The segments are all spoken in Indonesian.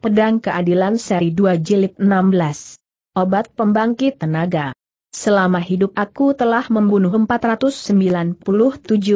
Pedang Keadilan Seri 2 Jilid 16. Obat Pembangkit Tenaga. Selama hidup aku telah membunuh 497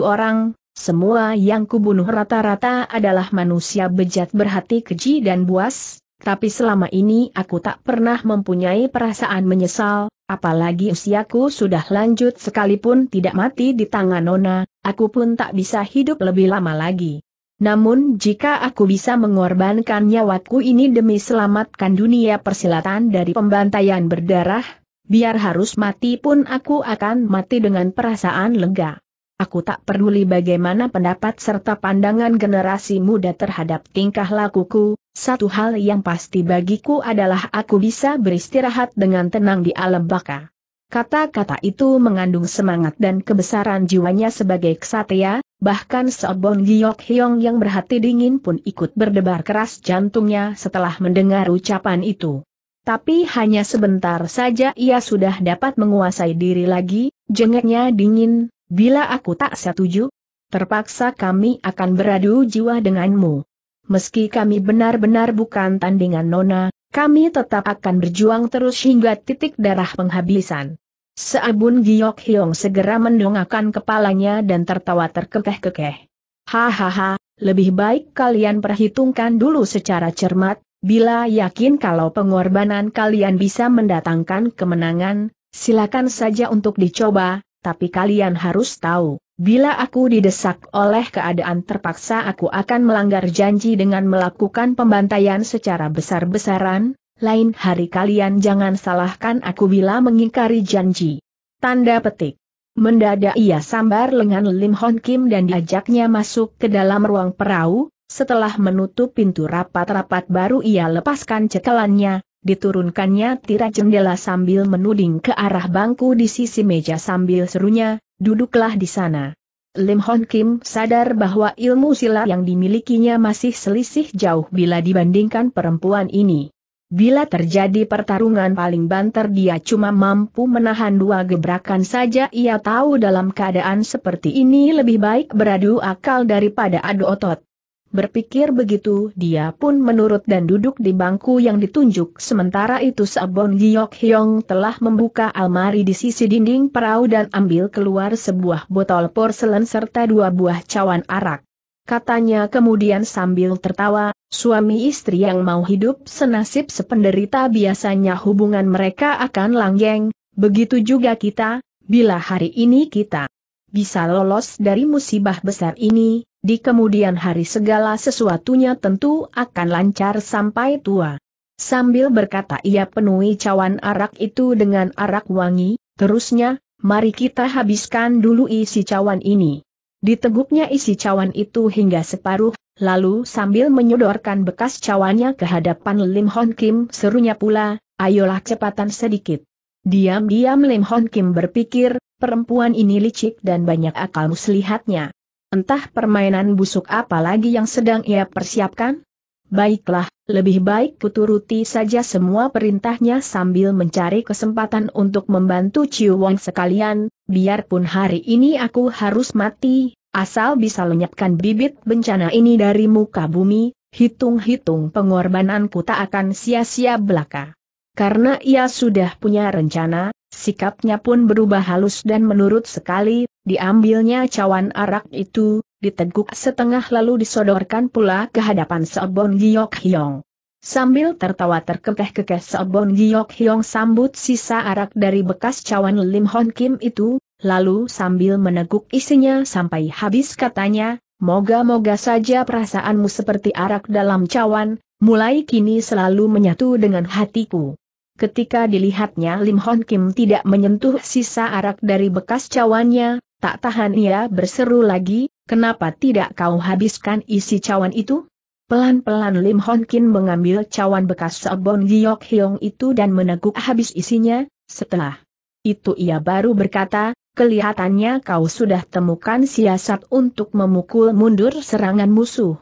orang, semua yang kubunuh rata-rata adalah manusia bejat berhati keji dan buas, tapi selama ini aku tak pernah mempunyai perasaan menyesal, apalagi usiaku sudah lanjut sekalipun tidak mati di tangan Nona, aku pun tak bisa hidup lebih lama lagi. Namun jika aku bisa mengorbankan nyawaku ini demi selamatkan dunia persilatan dari pembantaian berdarah, biar harus mati pun aku akan mati dengan perasaan lega. Aku tak peduli bagaimana pendapat serta pandangan generasi muda terhadap tingkah lakuku, satu hal yang pasti bagiku adalah aku bisa beristirahat dengan tenang di alam baka. Kata-kata itu mengandung semangat dan kebesaran jiwanya sebagai ksatria, bahkan seorang Giok Hyong yang berhati dingin pun ikut berdebar keras jantungnya setelah mendengar ucapan itu. Tapi hanya sebentar saja ia sudah dapat menguasai diri lagi, jengeknya dingin, bila aku tak setuju, terpaksa kami akan beradu jiwa denganmu. Meski kami benar-benar bukan tandingan nona, kami tetap akan berjuang terus hingga titik darah penghabisan. Seabun Giok Hiong segera mendongakkan kepalanya dan tertawa terkekeh-kekeh. Hahaha, lebih baik kalian perhitungkan dulu secara cermat, bila yakin kalau pengorbanan kalian bisa mendatangkan kemenangan, silakan saja untuk dicoba, tapi kalian harus tahu, bila aku didesak oleh keadaan terpaksa aku akan melanggar janji dengan melakukan pembantaian secara besar-besaran, lain hari kalian jangan salahkan aku bila mengingkari janji. Tanda petik. Mendadak ia sambar lengan Lim Hon Kim dan diajaknya masuk ke dalam ruang perahu, setelah menutup pintu rapat-rapat baru ia lepaskan cekelannya, diturunkannya tirai jendela sambil menuding ke arah bangku di sisi meja sambil serunya, duduklah di sana. Lim Hon Kim sadar bahwa ilmu silat yang dimilikinya masih selisih jauh bila dibandingkan perempuan ini. Bila terjadi pertarungan paling banter dia cuma mampu menahan dua gebrakan saja ia tahu dalam keadaan seperti ini lebih baik beradu akal daripada adu otot. Berpikir begitu dia pun menurut dan duduk di bangku yang ditunjuk sementara itu Sabon Giok Hyong telah membuka almari di sisi dinding perahu dan ambil keluar sebuah botol porselen serta dua buah cawan arak. Katanya kemudian sambil tertawa, Suami istri yang mau hidup senasib sependerita biasanya hubungan mereka akan langgeng, begitu juga kita, bila hari ini kita bisa lolos dari musibah besar ini, di kemudian hari segala sesuatunya tentu akan lancar sampai tua. Sambil berkata ia penuhi cawan arak itu dengan arak wangi, terusnya, mari kita habiskan dulu isi cawan ini. Diteguknya isi cawan itu hingga separuh, Lalu sambil menyodorkan bekas cawannya ke hadapan Lim Hon Kim serunya pula, ayolah cepatan sedikit. Diam-diam Lim Hon Kim berpikir, perempuan ini licik dan banyak akal muslihatnya. Entah permainan busuk apa lagi yang sedang ia persiapkan? Baiklah, lebih baik kuturuti saja semua perintahnya sambil mencari kesempatan untuk membantu Ciu Wong sekalian, biarpun hari ini aku harus mati, Asal bisa lenyapkan bibit bencana ini dari muka bumi, hitung-hitung pengorbananku tak akan sia-sia belaka. Karena ia sudah punya rencana, sikapnya pun berubah halus dan menurut sekali, diambilnya cawan arak itu, diteguk setengah lalu disodorkan pula ke hadapan Seobon Giyok Hyong. Sambil tertawa terkekeh-kekeh Seobon Giyok Hyong sambut sisa arak dari bekas cawan Lim Hon Kim itu, lalu sambil meneguk isinya sampai habis katanya, Moga-moga saja perasaanmu seperti arak dalam cawan, mulai kini selalu menyatu dengan hatiku. Ketika dilihatnya Lim Hon Kim tidak menyentuh sisa arak dari bekas cawannya, tak tahan ia berseru lagi, kenapa tidak kau habiskan isi cawan itu? Pelan-pelan Lim Hon Kim mengambil cawan bekas Sobon Giyok Hyong itu dan meneguk habis isinya, setelah itu ia baru berkata, kelihatannya kau sudah temukan siasat untuk memukul mundur serangan musuh.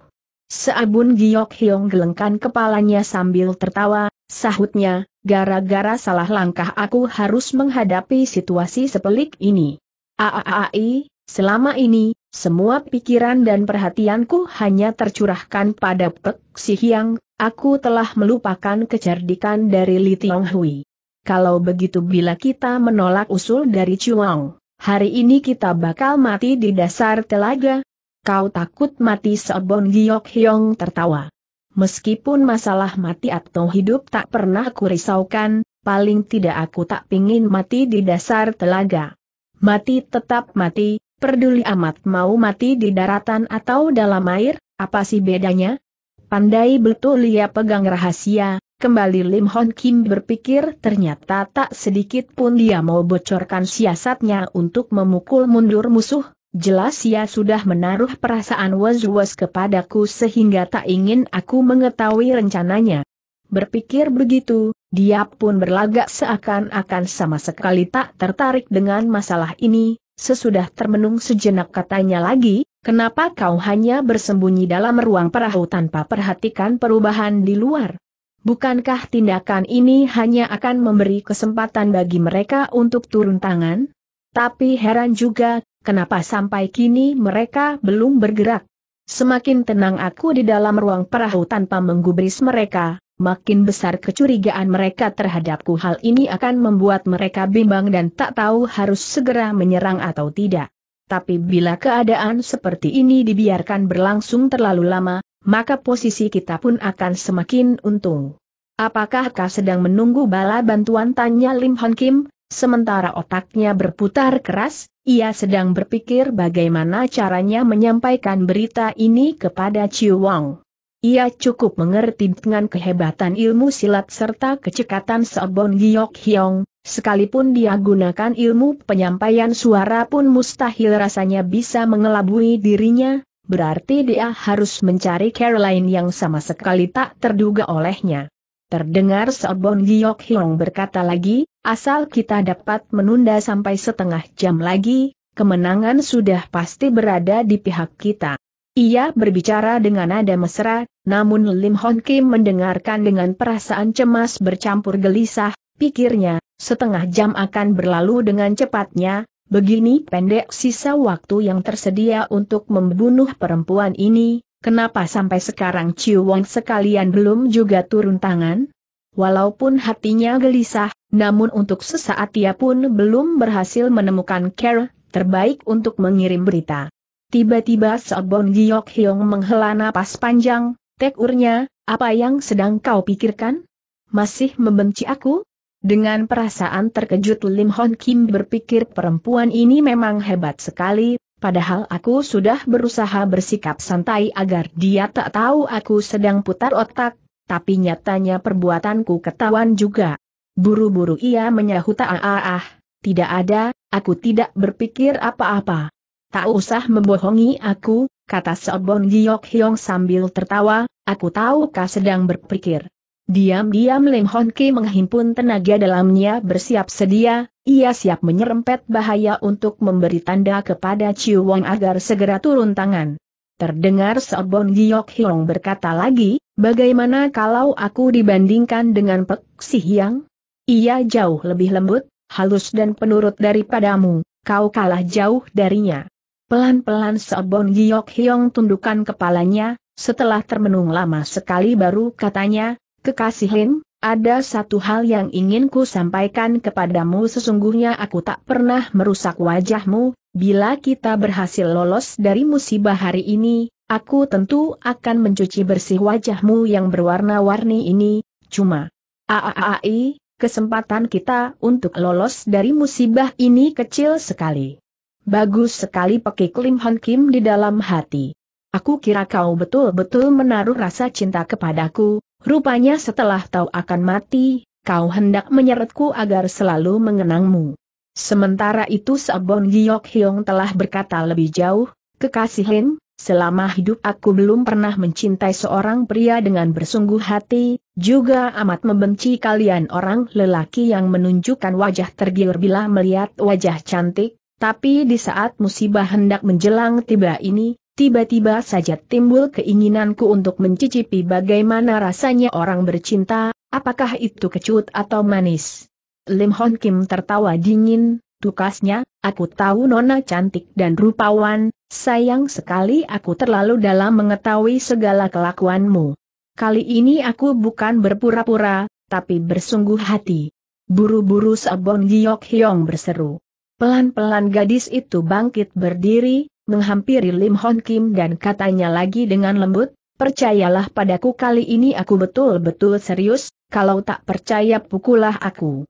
Seabun Giok Hiong gelengkan kepalanya sambil tertawa, sahutnya, gara-gara salah langkah aku harus menghadapi situasi sepelik ini. Aaai, selama ini, semua pikiran dan perhatianku hanya tercurahkan pada Pek Si Hiang, aku telah melupakan kecerdikan dari Li Tiong Hui. Kalau begitu bila kita menolak usul dari Chuang, hari ini kita bakal mati di dasar telaga. Kau takut mati Sobon Giok Hyong tertawa. Meskipun masalah mati atau hidup tak pernah aku risaukan, paling tidak aku tak pingin mati di dasar telaga. Mati tetap mati, peduli amat mau mati di daratan atau dalam air, apa sih bedanya? Pandai betul ia pegang rahasia, Kembali Lim Hon Kim berpikir ternyata tak sedikit pun dia mau bocorkan siasatnya untuk memukul mundur musuh, jelas ia sudah menaruh perasaan was-was kepadaku sehingga tak ingin aku mengetahui rencananya. Berpikir begitu, dia pun berlagak seakan-akan sama sekali tak tertarik dengan masalah ini, sesudah termenung sejenak katanya lagi, kenapa kau hanya bersembunyi dalam ruang perahu tanpa perhatikan perubahan di luar? Bukankah tindakan ini hanya akan memberi kesempatan bagi mereka untuk turun tangan? Tapi heran juga, kenapa sampai kini mereka belum bergerak? Semakin tenang aku di dalam ruang perahu tanpa menggubris mereka, makin besar kecurigaan mereka terhadapku hal ini akan membuat mereka bimbang dan tak tahu harus segera menyerang atau tidak. Tapi bila keadaan seperti ini dibiarkan berlangsung terlalu lama, maka posisi kita pun akan semakin untung. Apakah kau sedang menunggu bala bantuan tanya Lim Hon Kim, sementara otaknya berputar keras, ia sedang berpikir bagaimana caranya menyampaikan berita ini kepada Chiu Wang. Ia cukup mengerti dengan kehebatan ilmu silat serta kecekatan Seobon Giok Hyong, Sekalipun dia gunakan ilmu penyampaian suara pun mustahil rasanya bisa mengelabui dirinya, berarti dia harus mencari Caroline yang sama sekali tak terduga olehnya. Terdengar Sobon Giok Hiong berkata lagi, asal kita dapat menunda sampai setengah jam lagi, kemenangan sudah pasti berada di pihak kita. Ia berbicara dengan nada mesra, namun Lim Hon Kim mendengarkan dengan perasaan cemas bercampur gelisah, pikirnya, setengah jam akan berlalu dengan cepatnya, Begini pendek sisa waktu yang tersedia untuk membunuh perempuan ini, kenapa sampai sekarang Wong sekalian belum juga turun tangan? Walaupun hatinya gelisah, namun untuk sesaat ia pun belum berhasil menemukan care terbaik untuk mengirim berita. Tiba-tiba Sobon Giok Hyong menghela napas panjang, Tekurnya, apa yang sedang kau pikirkan? Masih membenci aku? Dengan perasaan terkejut Lim Hon Kim berpikir perempuan ini memang hebat sekali, padahal aku sudah berusaha bersikap santai agar dia tak tahu aku sedang putar otak, tapi nyatanya perbuatanku ketahuan juga. Buru-buru ia menyahut ah ah, ah tidak ada, aku tidak berpikir apa-apa. Tak usah membohongi aku, kata Sobon Giyok Hyong sambil tertawa, aku tahu kau sedang berpikir. Diam-diam Lim Hon Ki menghimpun tenaga dalamnya bersiap sedia, ia siap menyerempet bahaya untuk memberi tanda kepada Chiu Wong agar segera turun tangan. Terdengar Sobon Giok Hiong berkata lagi, bagaimana kalau aku dibandingkan dengan Pek Si Hiang? Ia jauh lebih lembut, halus dan penurut daripadamu, kau kalah jauh darinya. Pelan-pelan Sobon Giok Hiong tundukkan kepalanya, setelah termenung lama sekali baru katanya, Kekasihin, ada satu hal yang ingin ku sampaikan kepadamu sesungguhnya aku tak pernah merusak wajahmu, bila kita berhasil lolos dari musibah hari ini, aku tentu akan mencuci bersih wajahmu yang berwarna-warni ini, cuma aaai, kesempatan kita untuk lolos dari musibah ini kecil sekali. Bagus sekali pakai Lim Hon Kim di dalam hati. Aku kira kau betul-betul menaruh rasa cinta kepadaku, Rupanya setelah tahu akan mati, kau hendak menyeretku agar selalu mengenangmu. Sementara itu Sabon Giok Hyong telah berkata lebih jauh, Kekasih Lin, selama hidup aku belum pernah mencintai seorang pria dengan bersungguh hati, juga amat membenci kalian orang lelaki yang menunjukkan wajah tergiur bila melihat wajah cantik, tapi di saat musibah hendak menjelang tiba ini, Tiba-tiba saja timbul keinginanku untuk mencicipi bagaimana rasanya orang bercinta, apakah itu kecut atau manis. Lim Hon Kim tertawa dingin, tukasnya, aku tahu nona cantik dan rupawan, sayang sekali aku terlalu dalam mengetahui segala kelakuanmu. Kali ini aku bukan berpura-pura, tapi bersungguh hati. Buru-buru Sabon Giok Hyong berseru. Pelan-pelan gadis itu bangkit berdiri, menghampiri Lim Hon Kim dan katanya lagi dengan lembut, percayalah padaku kali ini aku betul-betul serius, kalau tak percaya pukulah aku.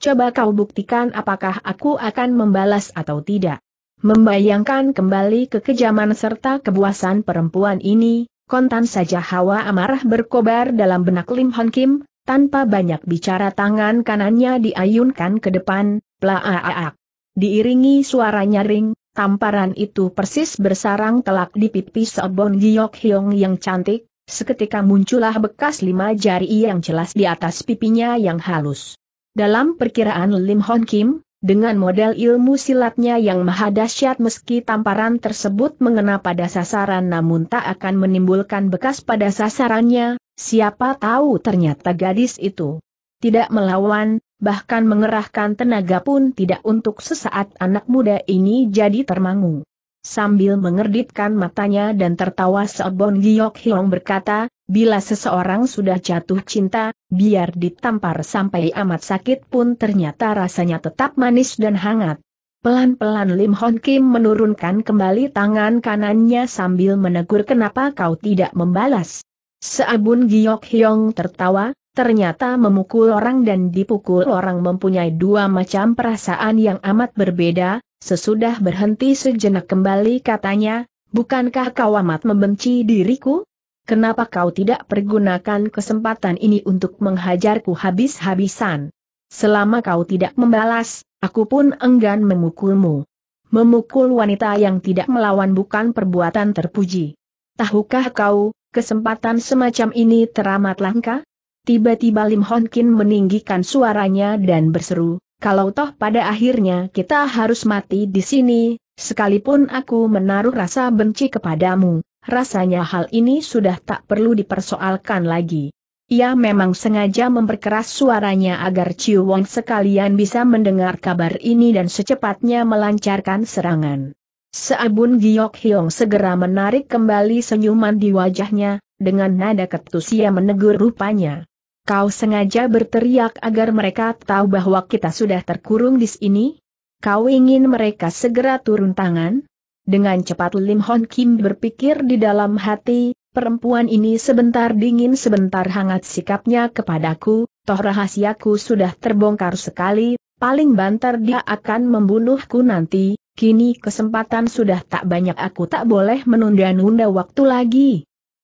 Coba kau buktikan apakah aku akan membalas atau tidak. Membayangkan kembali kekejaman serta kebuasan perempuan ini, kontan saja hawa amarah berkobar dalam benak Lim Hon Kim, tanpa banyak bicara tangan kanannya diayunkan ke depan, plaaak. Diiringi suara nyaring, Tamparan itu persis bersarang telak di pipi Sobon Giok Hyong yang cantik, seketika muncullah bekas lima jari yang jelas di atas pipinya yang halus. Dalam perkiraan Lim Hon Kim, dengan model ilmu silatnya yang maha dahsyat meski tamparan tersebut mengena pada sasaran namun tak akan menimbulkan bekas pada sasarannya, siapa tahu ternyata gadis itu tidak melawan, bahkan mengerahkan tenaga pun tidak untuk sesaat anak muda ini jadi termangu. Sambil mengerditkan matanya dan tertawa Seobon Giok Hiong berkata, bila seseorang sudah jatuh cinta, biar ditampar sampai amat sakit pun ternyata rasanya tetap manis dan hangat. Pelan-pelan Lim Hon Kim menurunkan kembali tangan kanannya sambil menegur kenapa kau tidak membalas. Seabun Giok Hyong tertawa, Ternyata memukul orang dan dipukul orang mempunyai dua macam perasaan yang amat berbeda, sesudah berhenti sejenak kembali katanya, bukankah kau amat membenci diriku? Kenapa kau tidak pergunakan kesempatan ini untuk menghajarku habis-habisan? Selama kau tidak membalas, aku pun enggan memukulmu. Memukul wanita yang tidak melawan bukan perbuatan terpuji. Tahukah kau, kesempatan semacam ini teramat langka? Tiba-tiba Lim Hon Kin meninggikan suaranya dan berseru, kalau toh pada akhirnya kita harus mati di sini, sekalipun aku menaruh rasa benci kepadamu, rasanya hal ini sudah tak perlu dipersoalkan lagi. Ia memang sengaja memperkeras suaranya agar Ciu Wong sekalian bisa mendengar kabar ini dan secepatnya melancarkan serangan. Seabun Giok Hiong segera menarik kembali senyuman di wajahnya, dengan nada ketus ia menegur rupanya. Kau sengaja berteriak agar mereka tahu bahwa kita sudah terkurung di sini? Kau ingin mereka segera turun tangan? Dengan cepat Lim Hon Kim berpikir di dalam hati, perempuan ini sebentar dingin sebentar hangat sikapnya kepadaku, toh rahasiaku sudah terbongkar sekali, paling banter dia akan membunuhku nanti, kini kesempatan sudah tak banyak aku tak boleh menunda-nunda waktu lagi.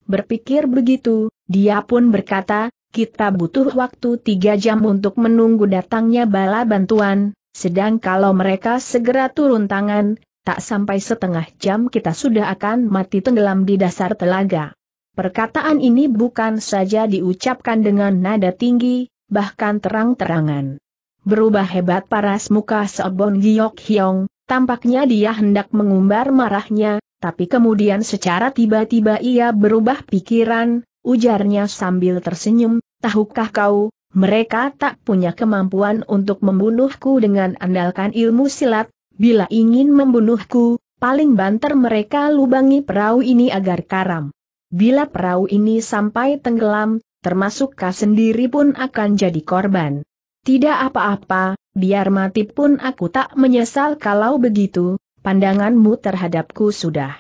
Berpikir begitu, dia pun berkata, kita butuh waktu tiga jam untuk menunggu datangnya bala bantuan, sedang kalau mereka segera turun tangan, tak sampai setengah jam kita sudah akan mati tenggelam di dasar telaga. Perkataan ini bukan saja diucapkan dengan nada tinggi, bahkan terang-terangan. Berubah hebat paras muka Seobon Giyok Hyong, tampaknya dia hendak mengumbar marahnya, tapi kemudian secara tiba-tiba ia berubah pikiran, ujarnya sambil tersenyum, tahukah kau, mereka tak punya kemampuan untuk membunuhku dengan andalkan ilmu silat, bila ingin membunuhku, paling banter mereka lubangi perahu ini agar karam. Bila perahu ini sampai tenggelam, termasuk kau sendiri pun akan jadi korban. Tidak apa-apa, biar mati pun aku tak menyesal kalau begitu, pandanganmu terhadapku sudah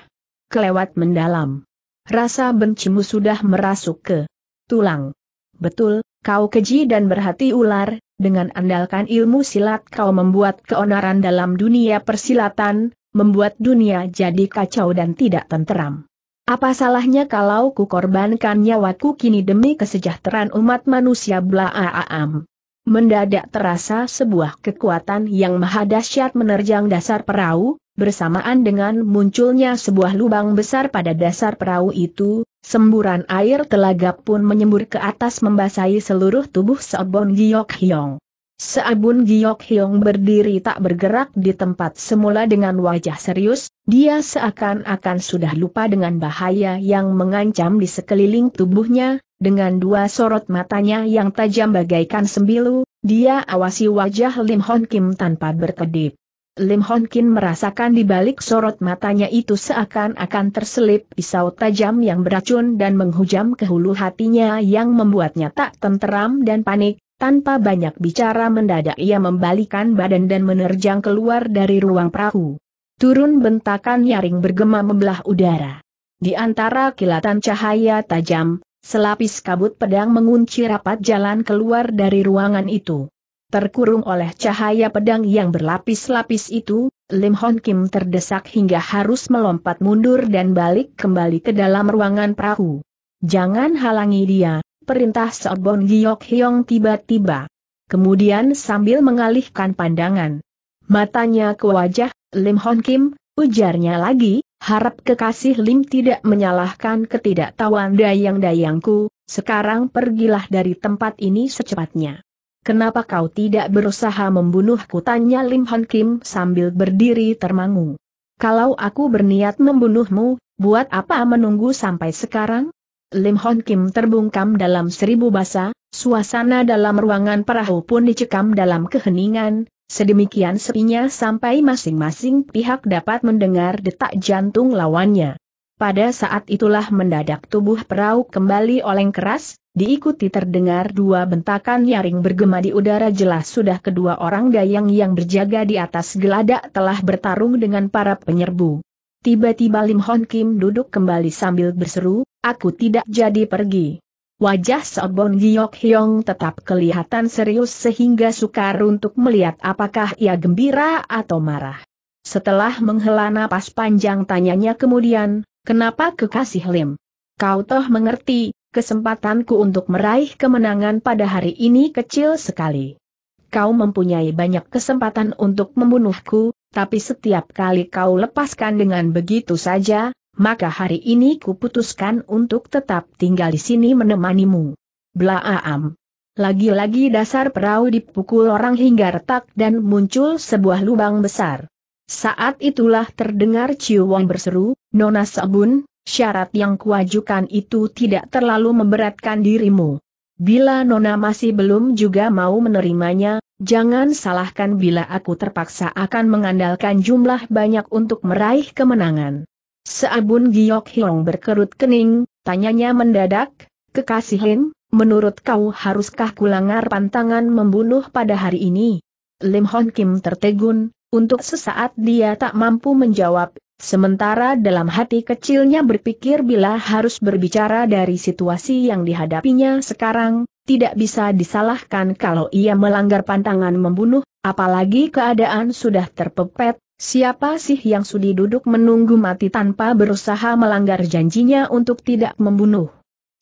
kelewat mendalam rasa bencimu sudah merasuk ke tulang. Betul, kau keji dan berhati ular, dengan andalkan ilmu silat kau membuat keonaran dalam dunia persilatan, membuat dunia jadi kacau dan tidak tenteram. Apa salahnya kalau ku korbankan nyawaku kini demi kesejahteraan umat manusia blaaam. Mendadak terasa sebuah kekuatan yang maha dahsyat menerjang dasar perahu, bersamaan dengan munculnya sebuah lubang besar pada dasar perahu itu, semburan air telaga pun menyembur ke atas membasahi seluruh tubuh Seobon Giok Hyong. Seabun Giok Hyong berdiri tak bergerak di tempat semula dengan wajah serius, dia seakan-akan sudah lupa dengan bahaya yang mengancam di sekeliling tubuhnya, dengan dua sorot matanya yang tajam bagaikan sembilu, dia awasi wajah Lim Hon Kim tanpa berkedip. Lim Hon Kin merasakan di balik sorot matanya itu seakan-akan terselip pisau tajam yang beracun dan menghujam ke hulu hatinya yang membuatnya tak tenteram dan panik, tanpa banyak bicara mendadak ia membalikan badan dan menerjang keluar dari ruang perahu. Turun bentakan nyaring bergema membelah udara. Di antara kilatan cahaya tajam, selapis kabut pedang mengunci rapat jalan keluar dari ruangan itu. Terkurung oleh cahaya pedang yang berlapis-lapis itu, Lim Hon Kim terdesak hingga harus melompat mundur dan balik kembali ke dalam ruangan perahu. Jangan halangi dia, perintah Seobong Giok Hyong tiba-tiba. Kemudian sambil mengalihkan pandangan. Matanya ke wajah, Lim Hon Kim, ujarnya lagi, harap kekasih Lim tidak menyalahkan ketidaktahuan dayang-dayangku, sekarang pergilah dari tempat ini secepatnya. Kenapa kau tidak berusaha membunuhku? Tanya Lim Han Kim sambil berdiri termangu. Kalau aku berniat membunuhmu, buat apa menunggu sampai sekarang? Lim Hon Kim terbungkam dalam seribu basa, suasana dalam ruangan perahu pun dicekam dalam keheningan, sedemikian sepinya sampai masing-masing pihak dapat mendengar detak jantung lawannya. Pada saat itulah mendadak tubuh perahu kembali oleng keras, diikuti terdengar dua bentakan nyaring bergema di udara jelas sudah kedua orang dayang yang berjaga di atas geladak telah bertarung dengan para penyerbu. Tiba-tiba Lim Hon Kim duduk kembali sambil berseru, aku tidak jadi pergi. Wajah Sobon Giok Hyong tetap kelihatan serius sehingga sukar untuk melihat apakah ia gembira atau marah. Setelah menghela napas panjang tanyanya kemudian, Kenapa kekasih Lim? Kau toh mengerti, kesempatanku untuk meraih kemenangan pada hari ini kecil sekali. Kau mempunyai banyak kesempatan untuk membunuhku, tapi setiap kali kau lepaskan dengan begitu saja, maka hari ini kuputuskan untuk tetap tinggal di sini menemanimu. Blaam. Lagi-lagi dasar perahu dipukul orang hingga retak dan muncul sebuah lubang besar. Saat itulah terdengar Wong berseru, Nona Sabun, syarat yang kuajukan itu tidak terlalu memberatkan dirimu. Bila Nona masih belum juga mau menerimanya, jangan salahkan bila aku terpaksa akan mengandalkan jumlah banyak untuk meraih kemenangan. Seabun Giok Hiong berkerut kening, tanyanya mendadak, kekasihin, menurut kau haruskah kulangar pantangan membunuh pada hari ini? Lim Hon Kim tertegun, untuk sesaat dia tak mampu menjawab, sementara dalam hati kecilnya berpikir bila harus berbicara dari situasi yang dihadapinya sekarang, tidak bisa disalahkan kalau ia melanggar pantangan membunuh, apalagi keadaan sudah terpepet, siapa sih yang sudi duduk menunggu mati tanpa berusaha melanggar janjinya untuk tidak membunuh.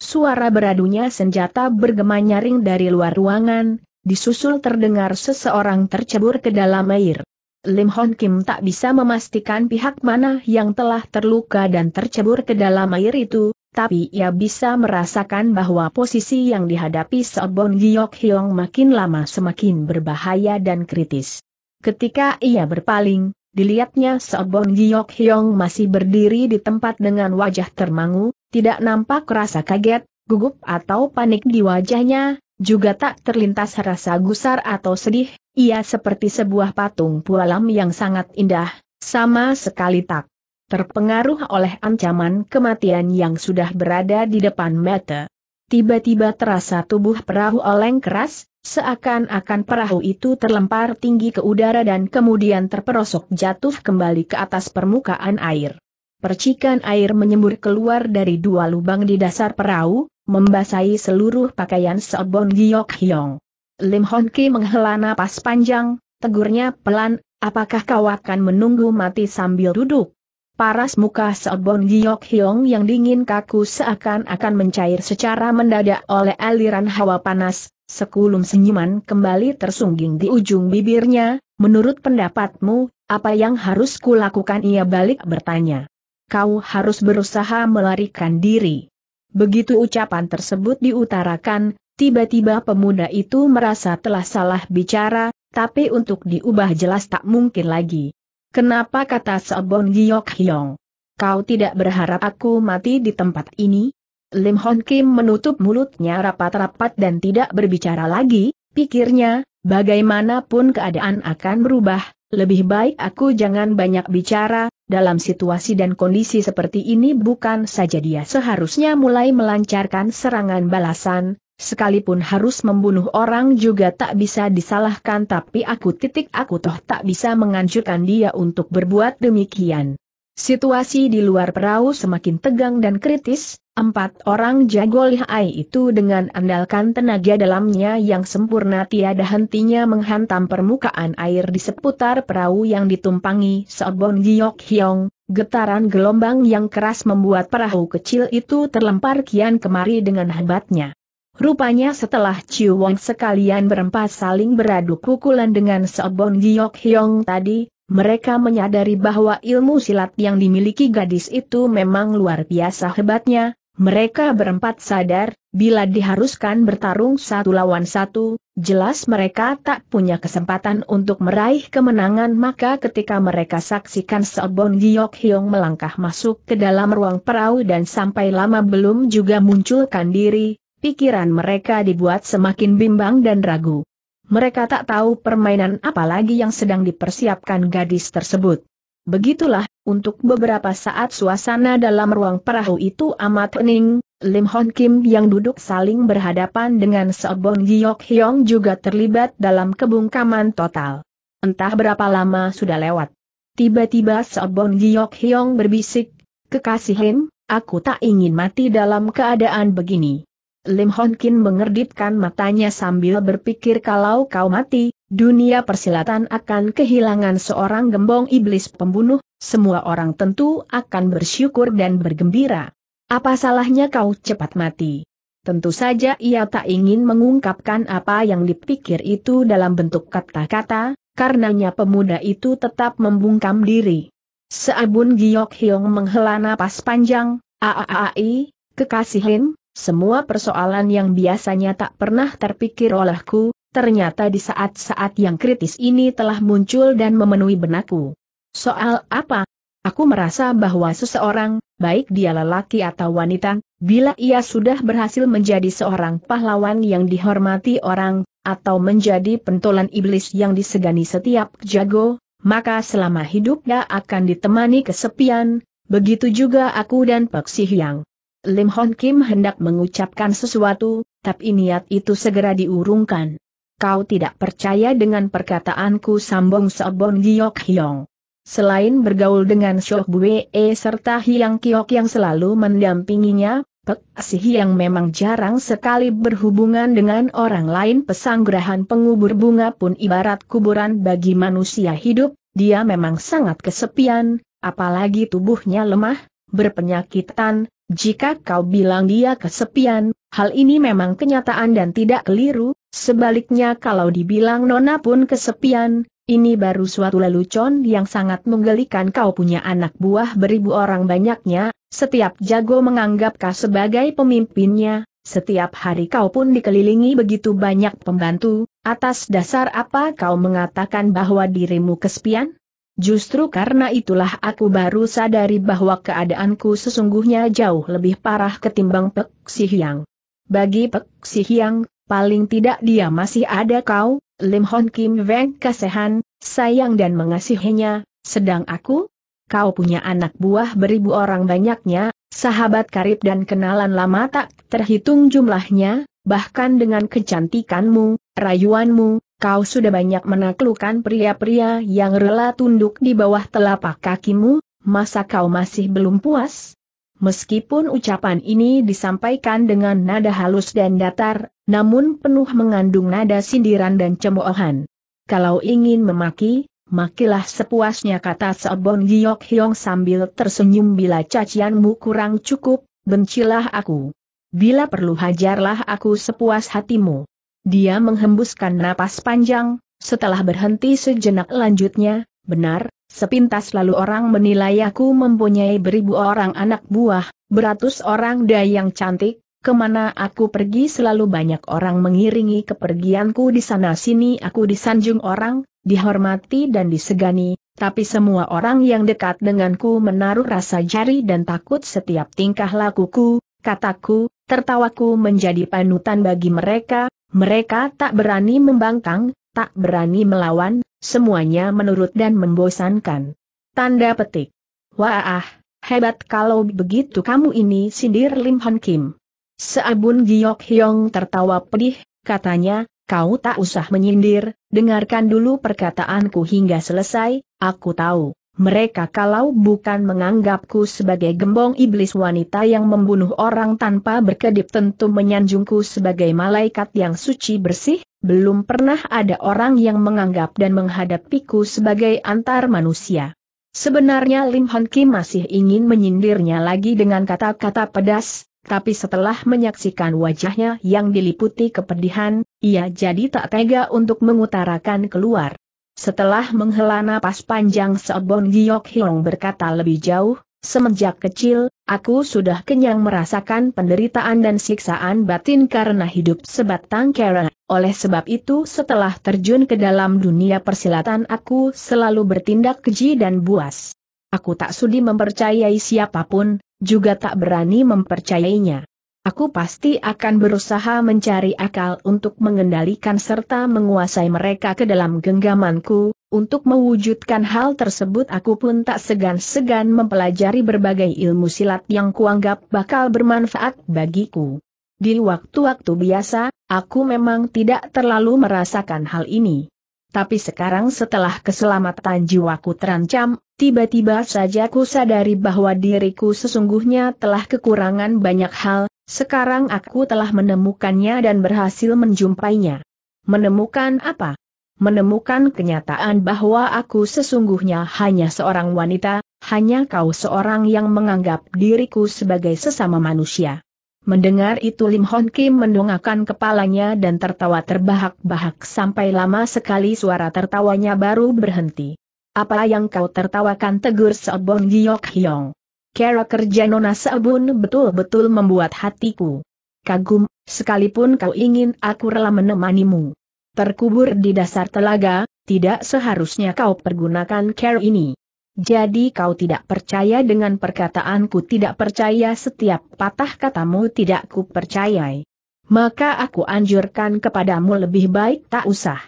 Suara beradunya senjata bergema nyaring dari luar ruangan, disusul terdengar seseorang tercebur ke dalam air. Lim Hon Kim tak bisa memastikan pihak mana yang telah terluka dan tercebur ke dalam air itu, tapi ia bisa merasakan bahwa posisi yang dihadapi Sobon Giok Hyong makin lama semakin berbahaya dan kritis. Ketika ia berpaling, dilihatnya Sobon Giok Hyong masih berdiri di tempat dengan wajah termangu, tidak nampak rasa kaget, gugup atau panik di wajahnya, juga tak terlintas rasa gusar atau sedih, ia seperti sebuah patung pualam yang sangat indah, sama sekali tak terpengaruh oleh ancaman kematian yang sudah berada di depan mata. Tiba-tiba terasa tubuh perahu oleng keras, seakan-akan perahu itu terlempar tinggi ke udara dan kemudian terperosok jatuh kembali ke atas permukaan air. Percikan air menyembur keluar dari dua lubang di dasar perahu, membasahi seluruh pakaian Sobon Giok Hyong. Lim Hon Ki menghela napas panjang, tegurnya pelan, apakah kau akan menunggu mati sambil duduk? Paras muka Sobon Giok Hyong yang dingin kaku seakan-akan mencair secara mendadak oleh aliran hawa panas, sekulum senyuman kembali tersungging di ujung bibirnya, menurut pendapatmu, apa yang harus kulakukan ia balik bertanya. Kau harus berusaha melarikan diri. Begitu ucapan tersebut diutarakan, tiba-tiba pemuda itu merasa telah salah bicara, tapi untuk diubah jelas tak mungkin lagi. Kenapa kata Sobon Giok Hyong? Kau tidak berharap aku mati di tempat ini? Lim Hon Kim menutup mulutnya rapat-rapat dan tidak berbicara lagi, pikirnya, bagaimanapun keadaan akan berubah, lebih baik aku jangan banyak bicara, dalam situasi dan kondisi seperti ini bukan saja dia seharusnya mulai melancarkan serangan balasan, sekalipun harus membunuh orang juga tak bisa disalahkan tapi aku titik aku toh tak bisa menganjurkan dia untuk berbuat demikian. Situasi di luar perahu semakin tegang dan kritis, Empat orang jago lihai itu dengan andalkan tenaga dalamnya yang sempurna tiada hentinya menghantam permukaan air di seputar perahu yang ditumpangi Sobon Giok Hyong, getaran gelombang yang keras membuat perahu kecil itu terlempar kian kemari dengan hebatnya. Rupanya setelah Chiu Wong sekalian berempat saling beradu pukulan dengan Sobon Giok Hyong tadi, mereka menyadari bahwa ilmu silat yang dimiliki gadis itu memang luar biasa hebatnya, mereka berempat sadar, bila diharuskan bertarung satu lawan satu, jelas mereka tak punya kesempatan untuk meraih kemenangan maka ketika mereka saksikan Seobon Giyok Hyong melangkah masuk ke dalam ruang perahu dan sampai lama belum juga munculkan diri, pikiran mereka dibuat semakin bimbang dan ragu. Mereka tak tahu permainan apa lagi yang sedang dipersiapkan gadis tersebut. Begitulah, untuk beberapa saat suasana dalam ruang perahu itu amat hening, Lim Hon Kim yang duduk saling berhadapan dengan Seobong Giyok Hyong juga terlibat dalam kebungkaman total. Entah berapa lama sudah lewat. Tiba-tiba Seobong Giyok Hyong berbisik, Kekasihin, aku tak ingin mati dalam keadaan begini. Lim Hon Kim mengerditkan matanya sambil berpikir kalau kau mati, dunia persilatan akan kehilangan seorang gembong iblis pembunuh, semua orang tentu akan bersyukur dan bergembira. Apa salahnya kau cepat mati? Tentu saja ia tak ingin mengungkapkan apa yang dipikir itu dalam bentuk kata-kata, karenanya pemuda itu tetap membungkam diri. Seabun Giok Hyong menghela napas panjang, aaai, kekasihin, semua persoalan yang biasanya tak pernah terpikir olehku, ternyata di saat-saat yang kritis ini telah muncul dan memenuhi benakku. Soal apa? Aku merasa bahwa seseorang, baik dia lelaki atau wanita, bila ia sudah berhasil menjadi seorang pahlawan yang dihormati orang, atau menjadi pentolan iblis yang disegani setiap jago, maka selama hidupnya akan ditemani kesepian, begitu juga aku dan Pak Sihyang. Lim Hon Kim hendak mengucapkan sesuatu, tapi niat itu segera diurungkan kau tidak percaya dengan perkataanku sambung Sobon Giok Hyong. Selain bergaul dengan Shok Bue serta Hyang Kiok yang selalu mendampinginya, Pek Si Hyang memang jarang sekali berhubungan dengan orang lain pesanggrahan pengubur bunga pun ibarat kuburan bagi manusia hidup, dia memang sangat kesepian, apalagi tubuhnya lemah, berpenyakitan, jika kau bilang dia kesepian, hal ini memang kenyataan dan tidak keliru, sebaliknya kalau dibilang Nona pun kesepian, ini baru suatu lelucon yang sangat menggelikan kau punya anak buah beribu orang banyaknya, setiap jago menganggap kau sebagai pemimpinnya, setiap hari kau pun dikelilingi begitu banyak pembantu, atas dasar apa kau mengatakan bahwa dirimu kesepian? Justru karena itulah aku baru sadari bahwa keadaanku sesungguhnya jauh lebih parah ketimbang Pek Sihyang. Bagi Pek Sihyang, paling tidak dia masih ada kau, Lim Hon Kim Weng Kasehan, sayang dan mengasihinya, sedang aku? Kau punya anak buah beribu orang banyaknya, sahabat karib dan kenalan lama tak terhitung jumlahnya, bahkan dengan kecantikanmu, rayuanmu, kau sudah banyak menaklukkan pria-pria yang rela tunduk di bawah telapak kakimu, masa kau masih belum puas? Meskipun ucapan ini disampaikan dengan nada halus dan datar, namun penuh mengandung nada sindiran dan cemoohan. Kalau ingin memaki, makilah sepuasnya kata Sebon Giok Hyong sambil tersenyum bila cacianmu kurang cukup, bencilah aku. Bila perlu hajarlah aku sepuas hatimu. Dia menghembuskan napas panjang, setelah berhenti sejenak lanjutnya, benar, sepintas lalu orang menilai aku mempunyai beribu orang anak buah, beratus orang dayang cantik, kemana aku pergi selalu banyak orang mengiringi kepergianku di sana-sini aku disanjung orang, dihormati dan disegani, tapi semua orang yang dekat denganku menaruh rasa jari dan takut setiap tingkah lakuku, kataku, tertawaku menjadi panutan bagi mereka, mereka tak berani membangkang, tak berani melawan, semuanya menurut dan membosankan. Tanda petik. Wah, hebat kalau begitu kamu ini sindir Lim Han Kim. Seabun Giok Hyong tertawa pedih, katanya, kau tak usah menyindir, dengarkan dulu perkataanku hingga selesai, aku tahu, mereka kalau bukan menganggapku sebagai gembong iblis wanita yang membunuh orang tanpa berkedip tentu menyanjungku sebagai malaikat yang suci bersih, belum pernah ada orang yang menganggap dan menghadapiku sebagai antar manusia. Sebenarnya Lim Hon Kim masih ingin menyindirnya lagi dengan kata-kata pedas, tapi setelah menyaksikan wajahnya yang diliputi kepedihan, ia jadi tak tega untuk mengutarakan keluar. Setelah menghela napas panjang Seobon Giok Hiong berkata lebih jauh, Semenjak kecil, aku sudah kenyang merasakan penderitaan dan siksaan batin karena hidup sebatang kera. Oleh sebab itu setelah terjun ke dalam dunia persilatan aku selalu bertindak keji dan buas. Aku tak sudi mempercayai siapapun, juga tak berani mempercayainya. Aku pasti akan berusaha mencari akal untuk mengendalikan serta menguasai mereka ke dalam genggamanku, untuk mewujudkan hal tersebut aku pun tak segan-segan mempelajari berbagai ilmu silat yang kuanggap bakal bermanfaat bagiku. Di waktu-waktu biasa, aku memang tidak terlalu merasakan hal ini. Tapi sekarang setelah keselamatan jiwaku terancam, tiba-tiba saja ku sadari bahwa diriku sesungguhnya telah kekurangan banyak hal, sekarang aku telah menemukannya dan berhasil menjumpainya. Menemukan apa? Menemukan kenyataan bahwa aku sesungguhnya hanya seorang wanita, hanya kau seorang yang menganggap diriku sebagai sesama manusia. Mendengar itu Lim Hon Kim mendongakkan kepalanya dan tertawa terbahak-bahak sampai lama sekali suara tertawanya baru berhenti. Apa yang kau tertawakan tegur Seobong Giok Hyong? Kera kerja Nona Sabun betul-betul membuat hatiku kagum, sekalipun kau ingin aku rela menemanimu. Terkubur di dasar telaga, tidak seharusnya kau pergunakan care ini. Jadi kau tidak percaya dengan perkataanku tidak percaya setiap patah katamu tidak ku percayai. Maka aku anjurkan kepadamu lebih baik tak usah.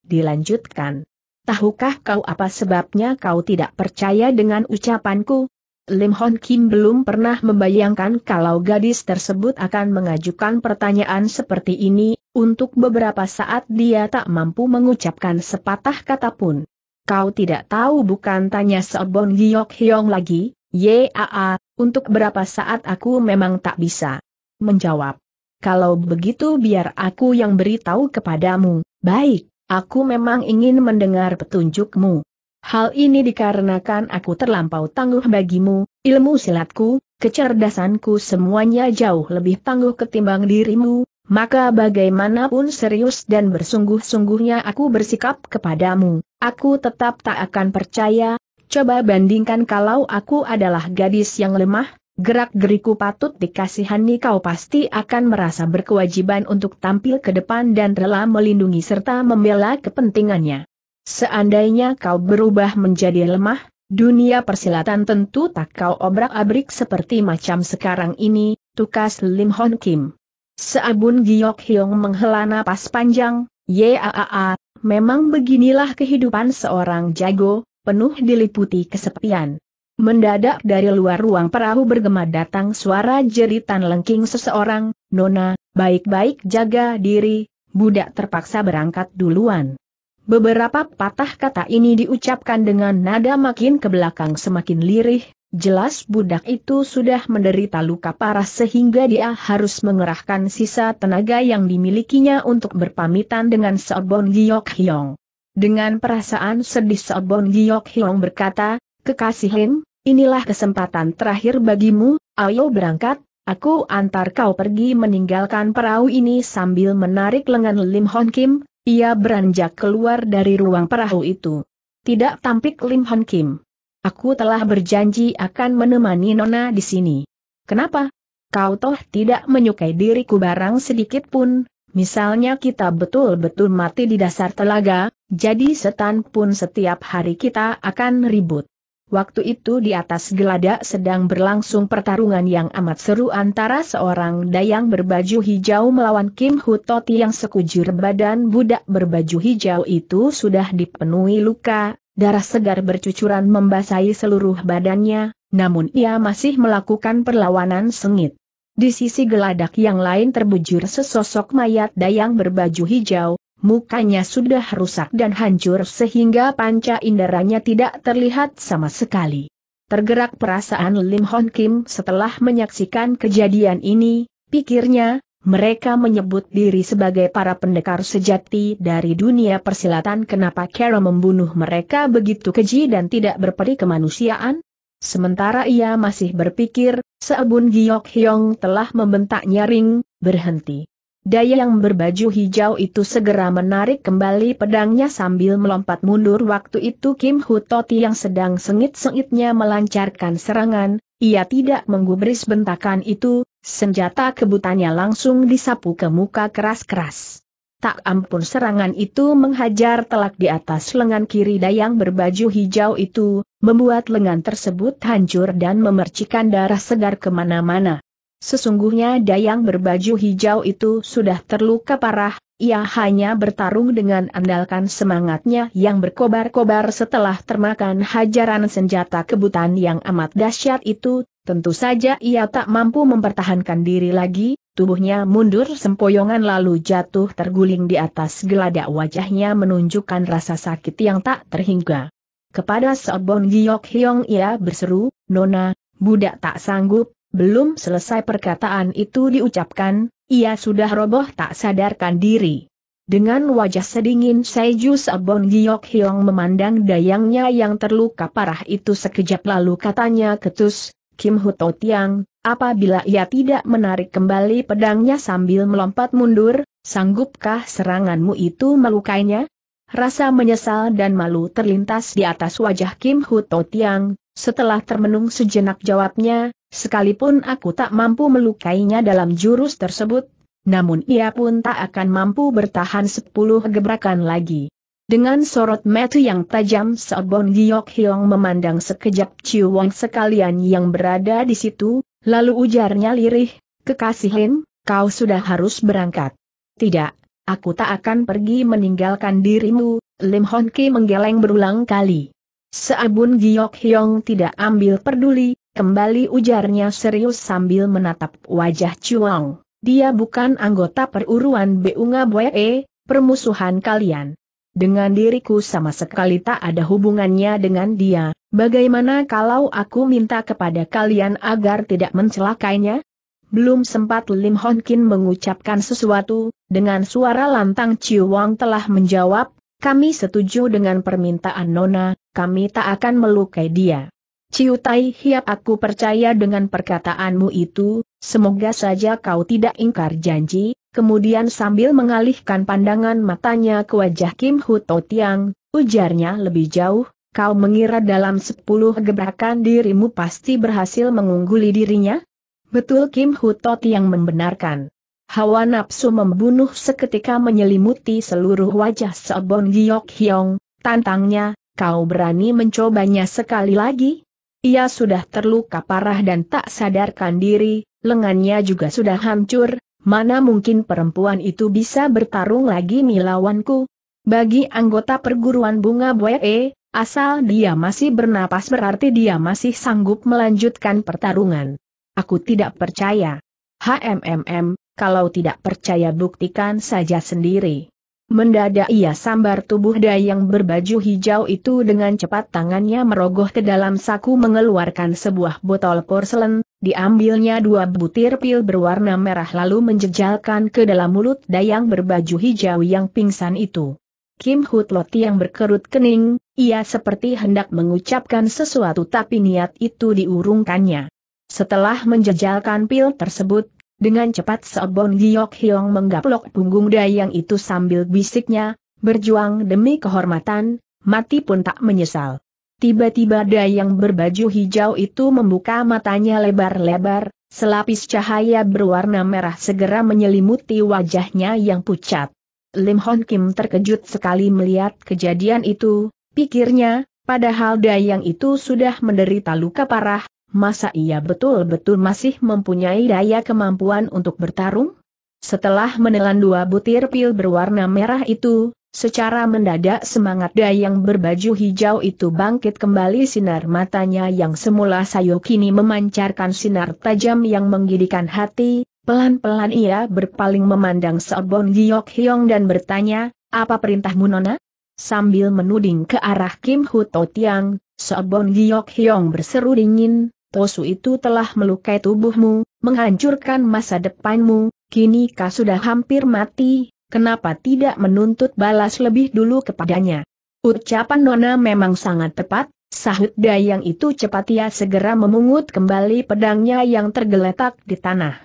Dilanjutkan. Tahukah kau apa sebabnya kau tidak percaya dengan ucapanku? Lim Hon Kim belum pernah membayangkan kalau gadis tersebut akan mengajukan pertanyaan seperti ini, untuk beberapa saat dia tak mampu mengucapkan sepatah kata pun. Kau tidak tahu bukan tanya Sobon Giok Hyong lagi, Yaa, untuk berapa saat aku memang tak bisa menjawab. Kalau begitu biar aku yang beritahu kepadamu, baik, aku memang ingin mendengar petunjukmu. Hal ini dikarenakan aku terlampau tangguh bagimu, ilmu silatku, kecerdasanku semuanya jauh lebih tangguh ketimbang dirimu, maka bagaimanapun serius dan bersungguh-sungguhnya aku bersikap kepadamu, aku tetap tak akan percaya, coba bandingkan kalau aku adalah gadis yang lemah, gerak-geriku patut dikasihani kau pasti akan merasa berkewajiban untuk tampil ke depan dan rela melindungi serta membela kepentingannya. Seandainya kau berubah menjadi lemah, dunia persilatan tentu tak kau obrak-abrik seperti macam sekarang ini, tukas Lim Hon Kim. Seabun Giok Hyong menghela napas panjang, Yaaa, memang beginilah kehidupan seorang jago, penuh diliputi kesepian. Mendadak dari luar ruang perahu bergema datang suara jeritan lengking seseorang, Nona, baik-baik jaga diri, budak terpaksa berangkat duluan. Beberapa patah kata ini diucapkan dengan nada makin ke belakang semakin lirih, jelas budak itu sudah menderita luka parah sehingga dia harus mengerahkan sisa tenaga yang dimilikinya untuk berpamitan dengan Seobon Giyok Hyong. Dengan perasaan sedih Seobon Giyok Hyong berkata, Kekasihin, inilah kesempatan terakhir bagimu, ayo berangkat, Aku antar kau pergi meninggalkan perahu ini sambil menarik lengan Lim Hon Kim, ia beranjak keluar dari ruang perahu itu. Tidak tampik Lim Hon Kim. Aku telah berjanji akan menemani Nona di sini. Kenapa? Kau toh tidak menyukai diriku barang sedikit pun, misalnya kita betul-betul mati di dasar telaga, jadi setan pun setiap hari kita akan ribut. Waktu itu di atas geladak sedang berlangsung pertarungan yang amat seru antara seorang dayang berbaju hijau melawan Kim Hutoti yang sekujur badan budak berbaju hijau itu sudah dipenuhi luka, darah segar bercucuran membasahi seluruh badannya, namun ia masih melakukan perlawanan sengit. Di sisi geladak yang lain terbujur sesosok mayat dayang berbaju hijau, mukanya sudah rusak dan hancur sehingga panca inderanya tidak terlihat sama sekali. Tergerak perasaan Lim Hon Kim setelah menyaksikan kejadian ini, pikirnya, mereka menyebut diri sebagai para pendekar sejati dari dunia persilatan kenapa Kara membunuh mereka begitu keji dan tidak berperi kemanusiaan? Sementara ia masih berpikir, Seabun Giok Hyong telah membentak nyaring, berhenti. Daya yang berbaju hijau itu segera menarik kembali pedangnya sambil melompat mundur waktu itu Kim Hutoti yang sedang sengit-sengitnya melancarkan serangan, ia tidak menggubris bentakan itu, senjata kebutannya langsung disapu ke muka keras-keras. Tak ampun serangan itu menghajar telak di atas lengan kiri dayang berbaju hijau itu, membuat lengan tersebut hancur dan memercikan darah segar kemana-mana. Sesungguhnya Dayang berbaju hijau itu sudah terluka parah, ia hanya bertarung dengan andalkan semangatnya yang berkobar-kobar setelah termakan hajaran senjata kebutan yang amat dahsyat itu, tentu saja ia tak mampu mempertahankan diri lagi, tubuhnya mundur sempoyongan lalu jatuh terguling di atas geladak wajahnya menunjukkan rasa sakit yang tak terhingga. Kepada Sobon Giok Hyong ia berseru, Nona, budak tak sanggup, belum selesai perkataan itu diucapkan, ia sudah roboh tak sadarkan diri. Dengan wajah sedingin Seju Sabon Giyok Hyong memandang dayangnya yang terluka parah itu sekejap lalu katanya ketus, Kim Huto Tiang, apabila ia tidak menarik kembali pedangnya sambil melompat mundur, sanggupkah seranganmu itu melukainya? Rasa menyesal dan malu terlintas di atas wajah Kim Huto Tiang, setelah termenung sejenak jawabnya, sekalipun aku tak mampu melukainya dalam jurus tersebut, namun ia pun tak akan mampu bertahan sepuluh gebrakan lagi. Dengan sorot mata yang tajam Seobon Giyok Hiong memandang sekejap Chiu Wang sekalian yang berada di situ, lalu ujarnya lirih, Kekasihin, kau sudah harus berangkat. Tidak, aku tak akan pergi meninggalkan dirimu, Lim Hon Ki menggeleng berulang kali. Seabun Giok Hyong tidak ambil peduli, kembali ujarnya serius sambil menatap wajah Chuang. Dia bukan anggota peruruan Beunga Bwe, permusuhan kalian. Dengan diriku sama sekali tak ada hubungannya dengan dia, bagaimana kalau aku minta kepada kalian agar tidak mencelakainya? Belum sempat Lim Hon Kin mengucapkan sesuatu, dengan suara lantang Chiu Wang telah menjawab, kami setuju dengan permintaan Nona, kami tak akan melukai dia. Ciu Tai Hiap aku percaya dengan perkataanmu itu, semoga saja kau tidak ingkar janji, kemudian sambil mengalihkan pandangan matanya ke wajah Kim Huto Tiang, ujarnya lebih jauh, kau mengira dalam sepuluh gebrakan dirimu pasti berhasil mengungguli dirinya? Betul Kim Huto Tiang membenarkan. Hawa nafsu membunuh seketika menyelimuti seluruh wajah Sobon Giok Hyong, tantangnya, kau berani mencobanya sekali lagi? Ia sudah terluka parah dan tak sadarkan diri, lengannya juga sudah hancur, mana mungkin perempuan itu bisa bertarung lagi milawanku? Bagi anggota perguruan bunga Bue, eh, asal dia masih bernapas berarti dia masih sanggup melanjutkan pertarungan. Aku tidak percaya. HMMM, kalau tidak percaya buktikan saja sendiri. Mendadak ia sambar tubuh Dayang berbaju hijau itu dengan cepat tangannya merogoh ke dalam saku mengeluarkan sebuah botol porselen, diambilnya dua butir pil berwarna merah lalu menjejalkan ke dalam mulut Dayang berbaju hijau yang pingsan itu. Kim Hutlot yang berkerut kening, ia seperti hendak mengucapkan sesuatu tapi niat itu diurungkannya. Setelah menjejalkan pil tersebut, dengan cepat Seobon Giok Hyong menggaplok punggung Dayang itu sambil bisiknya, berjuang demi kehormatan, mati pun tak menyesal. Tiba-tiba Dayang berbaju hijau itu membuka matanya lebar-lebar, selapis cahaya berwarna merah segera menyelimuti wajahnya yang pucat. Lim Hon Kim terkejut sekali melihat kejadian itu, pikirnya, padahal Dayang itu sudah menderita luka parah, masa ia betul-betul masih mempunyai daya kemampuan untuk bertarung? Setelah menelan dua butir pil berwarna merah itu, secara mendadak semangat Dayang berbaju hijau itu bangkit kembali sinar matanya yang semula sayu kini memancarkan sinar tajam yang menggidikan hati, pelan-pelan ia berpaling memandang Seobon Giok Hyong dan bertanya, apa perintahmu Nona? Sambil menuding ke arah Kim Huto Tiang, Seobon Giok Hyong berseru dingin, Tosu itu telah melukai tubuhmu, menghancurkan masa depanmu, kini kau sudah hampir mati, kenapa tidak menuntut balas lebih dulu kepadanya? Ucapan Nona memang sangat tepat, sahut Dayang itu cepat ia segera memungut kembali pedangnya yang tergeletak di tanah.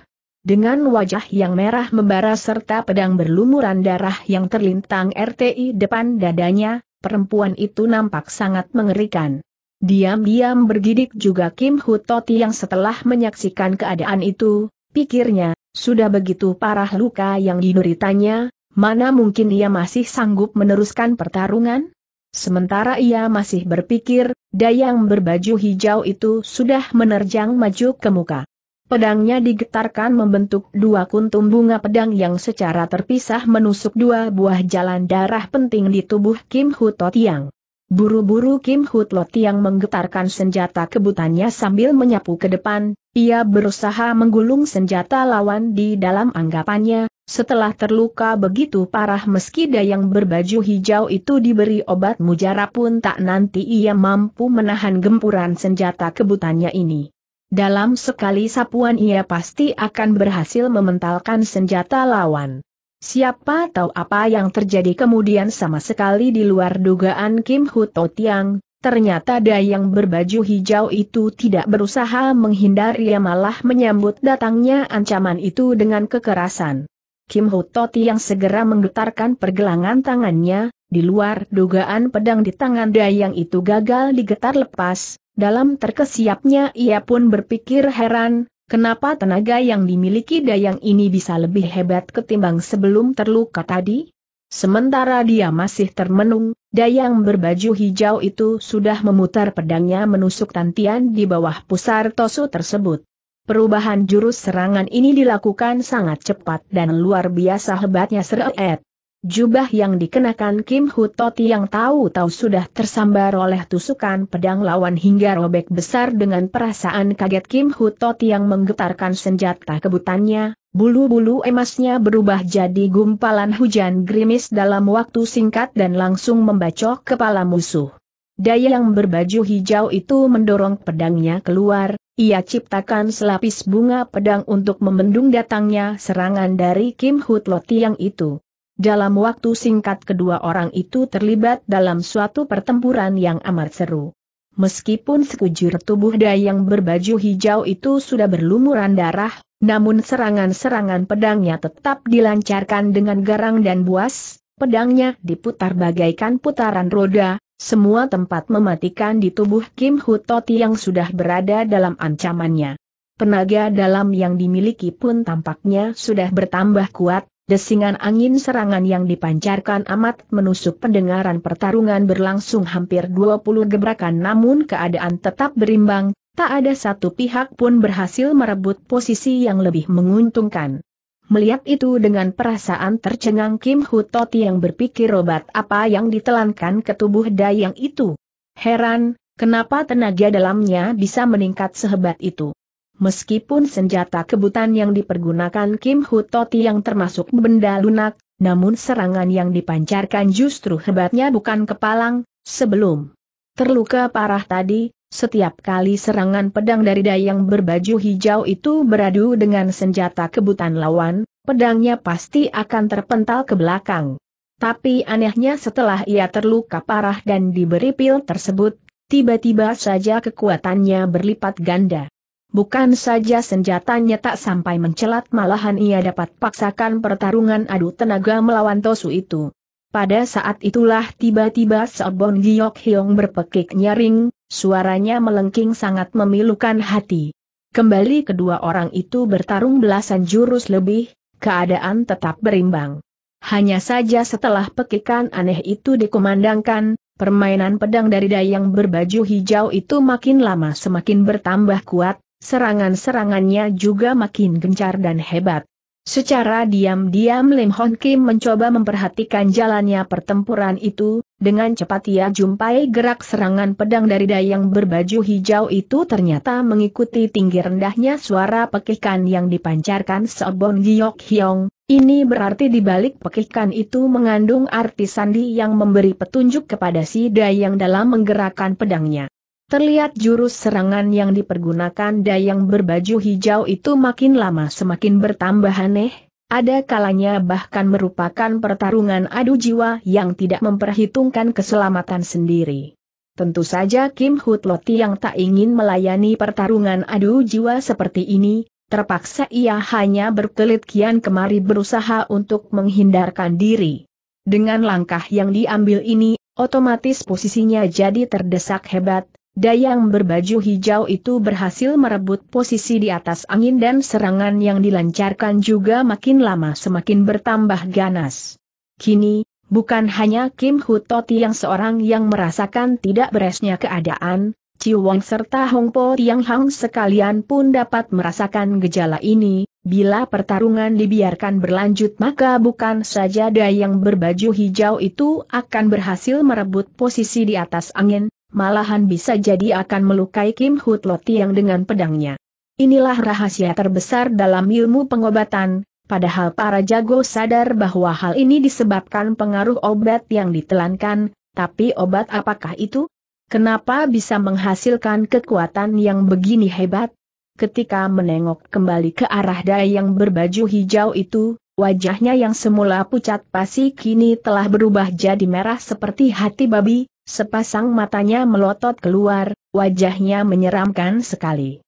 Dengan wajah yang merah membara serta pedang berlumuran darah yang terlintang RTI depan dadanya, perempuan itu nampak sangat mengerikan. Diam-diam bergidik juga Kim Hutoti yang setelah menyaksikan keadaan itu, pikirnya, sudah begitu parah luka yang dideritanya, mana mungkin ia masih sanggup meneruskan pertarungan? Sementara ia masih berpikir, dayang berbaju hijau itu sudah menerjang maju ke muka. Pedangnya digetarkan membentuk dua kuntum bunga pedang yang secara terpisah menusuk dua buah jalan darah penting di tubuh Kim Hutotiang. Buru-buru Kim Hut Lot yang menggetarkan senjata kebutannya sambil menyapu ke depan, ia berusaha menggulung senjata lawan di dalam anggapannya, setelah terluka begitu parah meski dayang berbaju hijau itu diberi obat mujara pun tak nanti ia mampu menahan gempuran senjata kebutannya ini. Dalam sekali sapuan ia pasti akan berhasil mementalkan senjata lawan. Siapa tahu apa yang terjadi kemudian sama sekali di luar dugaan Kim Huto Tiang, ternyata Dayang berbaju hijau itu tidak berusaha menghindari malah menyambut datangnya ancaman itu dengan kekerasan. Kim Huto Tiang segera menggetarkan pergelangan tangannya, di luar dugaan pedang di tangan Dayang itu gagal digetar lepas, dalam terkesiapnya ia pun berpikir heran, Kenapa tenaga yang dimiliki Dayang ini bisa lebih hebat ketimbang sebelum terluka tadi? Sementara dia masih termenung, Dayang berbaju hijau itu sudah memutar pedangnya menusuk tantian di bawah pusar tosu tersebut. Perubahan jurus serangan ini dilakukan sangat cepat dan luar biasa hebatnya Seret. Jubah yang dikenakan Kim Hutoti yang tahu-tahu sudah tersambar oleh tusukan pedang lawan hingga robek besar dengan perasaan kaget Kim Hutoti yang menggetarkan senjata kebutannya, bulu-bulu emasnya berubah jadi gumpalan hujan gerimis dalam waktu singkat dan langsung membacok kepala musuh. Daya yang berbaju hijau itu mendorong pedangnya keluar, ia ciptakan selapis bunga pedang untuk membendung datangnya serangan dari Kim Hutoti yang itu. Dalam waktu singkat kedua orang itu terlibat dalam suatu pertempuran yang amat seru. Meskipun sekujur tubuh Dayang berbaju hijau itu sudah berlumuran darah, namun serangan-serangan pedangnya tetap dilancarkan dengan garang dan buas, pedangnya diputar bagaikan putaran roda, semua tempat mematikan di tubuh Kim Hutoti yang sudah berada dalam ancamannya. Penaga dalam yang dimiliki pun tampaknya sudah bertambah kuat, Desingan angin serangan yang dipancarkan amat menusuk pendengaran pertarungan berlangsung hampir 20 gebrakan namun keadaan tetap berimbang, tak ada satu pihak pun berhasil merebut posisi yang lebih menguntungkan. Melihat itu dengan perasaan tercengang Kim Hutoti yang berpikir obat apa yang ditelankan ke tubuh Dayang itu. Heran, kenapa tenaga dalamnya bisa meningkat sehebat itu. Meskipun senjata kebutan yang dipergunakan Kim Hutoti yang termasuk benda lunak, namun serangan yang dipancarkan justru hebatnya bukan kepalang, sebelum terluka parah tadi, setiap kali serangan pedang dari dayang berbaju hijau itu beradu dengan senjata kebutan lawan, pedangnya pasti akan terpental ke belakang. Tapi anehnya setelah ia terluka parah dan diberi pil tersebut, tiba-tiba saja kekuatannya berlipat ganda. Bukan saja senjatanya tak sampai mencelat malahan ia dapat paksakan pertarungan adu tenaga melawan Tosu itu. Pada saat itulah tiba-tiba Sobon Giok Hyong berpekik nyaring, suaranya melengking sangat memilukan hati. Kembali kedua orang itu bertarung belasan jurus lebih, keadaan tetap berimbang. Hanya saja setelah pekikan aneh itu dikumandangkan, permainan pedang dari Dayang berbaju hijau itu makin lama semakin bertambah kuat, Serangan-serangannya juga makin gencar dan hebat. Secara diam-diam Lim Hon Kim mencoba memperhatikan jalannya pertempuran itu, dengan cepat ia jumpai gerak serangan pedang dari dayang berbaju hijau itu ternyata mengikuti tinggi rendahnya suara pekikan yang dipancarkan Sobon Giyok Hyong, ini berarti di balik pekikan itu mengandung arti sandi yang memberi petunjuk kepada si dayang dalam menggerakkan pedangnya. Terlihat jurus serangan yang dipergunakan Dayang berbaju hijau itu makin lama semakin bertambah aneh, ada kalanya bahkan merupakan pertarungan adu jiwa yang tidak memperhitungkan keselamatan sendiri. Tentu saja Kim Hutloti yang tak ingin melayani pertarungan adu jiwa seperti ini, terpaksa ia hanya berkelit kian kemari berusaha untuk menghindarkan diri. Dengan langkah yang diambil ini, otomatis posisinya jadi terdesak hebat, Dayang berbaju hijau itu berhasil merebut posisi di atas angin dan serangan yang dilancarkan juga makin lama semakin bertambah ganas. Kini, bukan hanya Kim Hutoti yang seorang yang merasakan tidak beresnya keadaan, Wong serta Hong Po Tiang Hang sekalian pun dapat merasakan gejala ini, bila pertarungan dibiarkan berlanjut maka bukan saja Dayang berbaju hijau itu akan berhasil merebut posisi di atas angin, Malahan bisa jadi akan melukai Kim Hut Loti yang dengan pedangnya. Inilah rahasia terbesar dalam ilmu pengobatan, padahal para jago sadar bahwa hal ini disebabkan pengaruh obat yang ditelankan, tapi obat apakah itu? Kenapa bisa menghasilkan kekuatan yang begini hebat? Ketika menengok kembali ke arah daya yang berbaju hijau itu, wajahnya yang semula pucat pasi kini telah berubah jadi merah seperti hati babi, Sepasang matanya melotot keluar, wajahnya menyeramkan sekali.